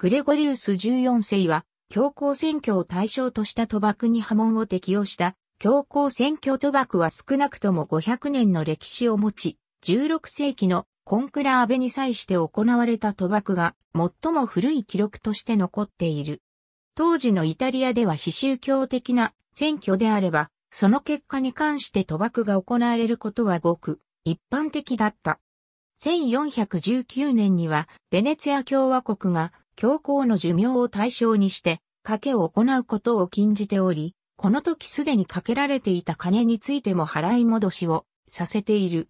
グレゴリウス14世は、強行選挙を対象とした賭博に波紋を適用した、強行選挙賭博は少なくとも500年の歴史を持ち、16世紀のコンクラーベに際して行われた賭博が最も古い記録として残っている。当時のイタリアでは非宗教的な選挙であれば、その結果に関して賭博が行われることはごく一般的だった。1419年にはベネツィア共和国が教皇の寿命を対象にして、賭けを行うことを禁じており、この時すでにかけられていた金についても払い戻しをさせている。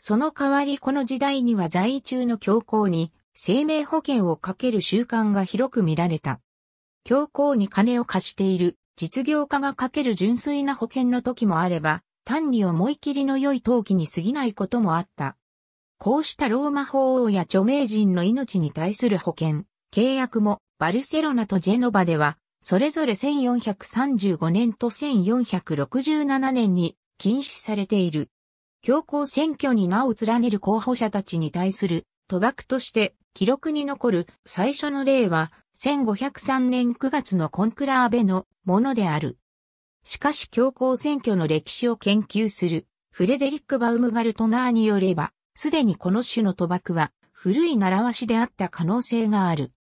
その代わりこの時代には在位中の教皇に生命保険をかける習慣が広く見られた。教皇に金を貸している実業家がかける純粋な保険の時もあれば、単に思い切りの良い陶器に過ぎないこともあった。こうしたローマ法王や著名人の命に対する保険、契約もバルセロナとジェノバでは、それぞれ1435年と1467年に禁止されている。強行選挙に名を連ねる候補者たちに対する賭博として記録に残る最初の例は1503年9月のコンクラーベのものである。しかし強行選挙の歴史を研究するフレデリック・バウムガルトナーによれば、すでにこの種の賭博は古い習わしであった可能性がある。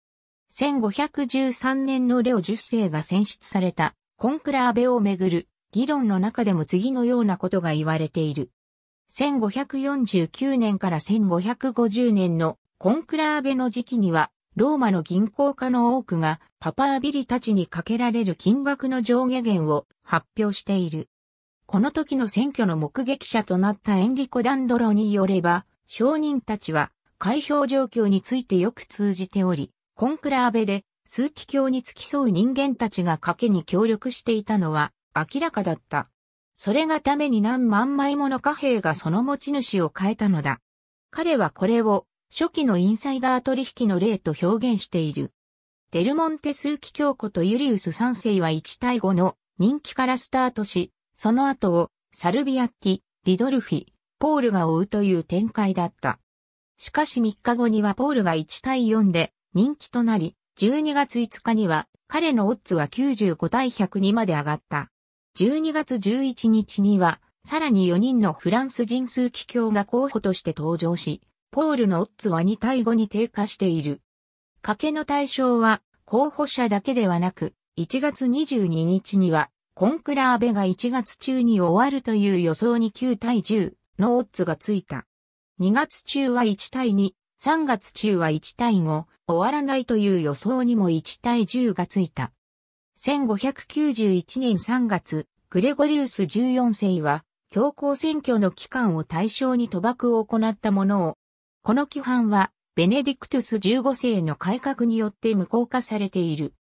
1513年のレオ10世が選出されたコンクラーベをめぐる議論の中でも次のようなことが言われている。1549年から1550年のコンクラーベの時期には、ローマの銀行家の多くがパパービリたちにかけられる金額の上下限を発表している。この時の選挙の目撃者となったエンリコ・ダンドロによれば、商人たちは開票状況についてよく通じており、コンクラーベで数奇教に付き添う人間たちが賭けに協力していたのは明らかだった。それがために何万枚もの貨幣がその持ち主を変えたのだ。彼はこれを初期のインサイダー取引の例と表現している。デルモンテ数奇教子とユリウス三世は1対5の人気からスタートし、その後をサルビアッティ、リドルフィ、ポールが追うという展開だった。しかし3日後にはポールが1対4で人気となり、12月5日には彼のオッズは95対100にまで上がった。12月11日には、さらに4人のフランス人数企業が候補として登場し、ポールのオッズは2対5に低下している。賭けの対象は、候補者だけではなく、1月22日には、コンクラーベが1月中に終わるという予想に9対10のオッズがついた。2月中は1対2、3月中は1対5、終わらないという予想にも1対10がついた。1591年3月、グレゴリウス14世は、教皇選挙の期間を対象に賭博を行ったものを、この規範は、ベネディクトゥス15世の改革によって無効化されている。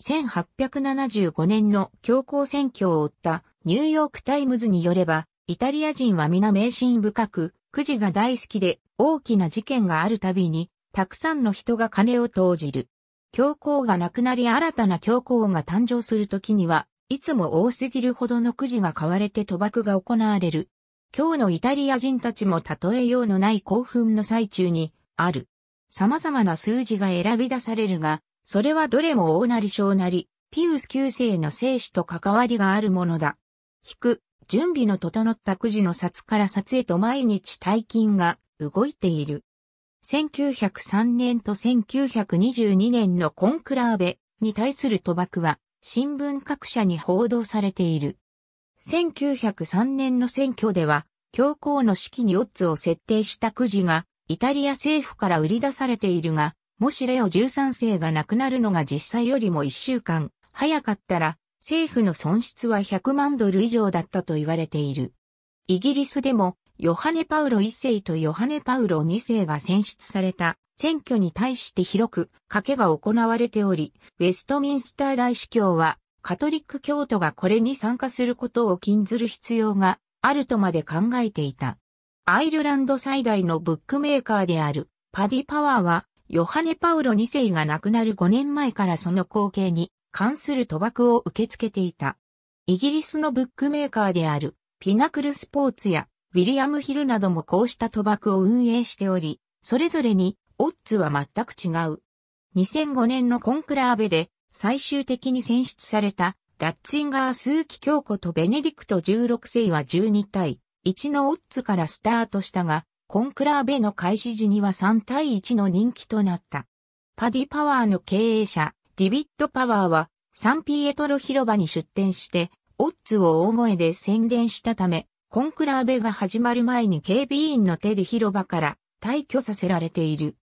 1875年の教皇選挙を追ったニューヨークタイムズによれば、イタリア人は皆迷信深く、くじが大好きで大きな事件があるたびに、たくさんの人が金を投じる。教皇が亡くなり新たな教皇が誕生するときには、いつも多すぎるほどのくじが買われて賭博が行われる。今日のイタリア人たちも例えようのない興奮の最中に、ある。様々な数字が選び出されるが、それはどれも大なり小なり、ピウス9世の生死と関わりがあるものだ。引く、準備の整ったくじの札から札へと毎日大金が動いている。1903年と1922年のコンクラーベに対する賭博は新聞各社に報道されている。1903年の選挙では、教皇の式にオッズを設定したくじが、イタリア政府から売り出されているが、もしレオ13世が亡くなるのが実際よりも1週間早かったら、政府の損失は100万ドル以上だったと言われている。イギリスでも、ヨハネ・パウロ1世とヨハネ・パウロ2世が選出された選挙に対して広く賭けが行われており、ウェストミンスター大司教はカトリック教徒がこれに参加することを禁ずる必要があるとまで考えていた。アイルランド最大のブックメーカーであるパディ・パワーはヨハネ・パウロ2世が亡くなる5年前からその光景に関する賭博を受け付けていた。イギリスのブックメーカーであるピナクルスポーツやウィリアムヒルなどもこうした賭博を運営しており、それぞれにオッズは全く違う。2005年のコンクラーベで最終的に選出されたラッツンガー鈴木京子とベネディクト16世は12対1のオッズからスタートしたが、コンクラーベの開始時には3対1の人気となった。パディパワーの経営者、ディビットパワーはサンピエトロ広場に出展して、オッズを大声で宣伝したため、コンクラーベが始まる前に警備員の手で広場から退去させられている。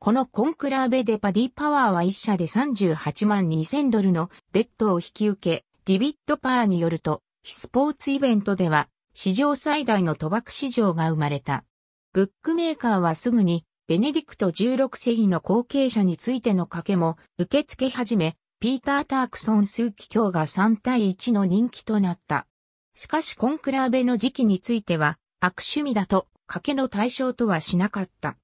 このコンクラーベでパディパワーは1社で38万2000ドルのベッドを引き受け、ディビットパワーによると、スポーツイベントでは史上最大の賭博市場が生まれた。ブックメーカーはすぐにベネディクト16世紀の後継者についての賭けも受け付け始め、ピーター・タークソン数機卿が3対1の人気となった。しかしコンクラーベの時期については、悪趣味だと賭けの対象とはしなかった。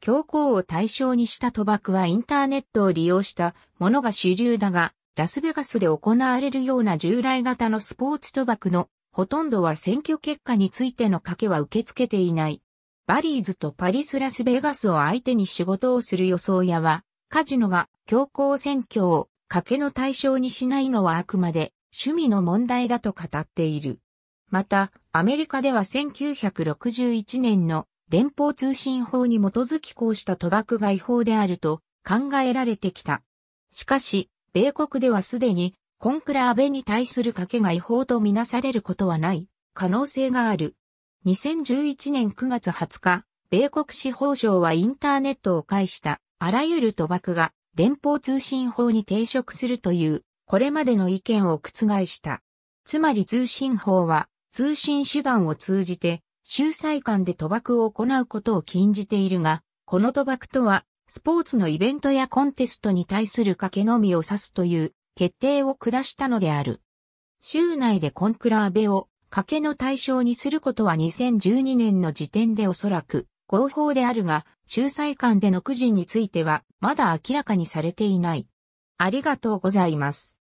教皇を対象にした賭博はインターネットを利用したものが主流だが、ラスベガスで行われるような従来型のスポーツ賭博のほとんどは選挙結果についての賭けは受け付けていない。バリーズとパリス・ラスベガスを相手に仕事をする予想屋は、カジノが強行選挙を賭けの対象にしないのはあくまで趣味の問題だと語っている。また、アメリカでは1961年の連邦通信法に基づきこうした賭博が違法であると考えられてきた。しかし、米国ではすでにコンクラーベに対する賭けが違法とみなされることはない可能性がある。2011年9月20日、米国司法省はインターネットを介したあらゆる賭博が連邦通信法に抵触するという、これまでの意見を覆した。つまり通信法は通信手段を通じて州裁官で賭博を行うことを禁じているが、この賭博とはスポーツのイベントやコンテストに対する賭けのみを指すという決定を下したのである。州内でコンクラーベを賭けの対象にすることは2012年の時点でおそらく合法であるが、仲裁官でのくじについてはまだ明らかにされていない。ありがとうございます。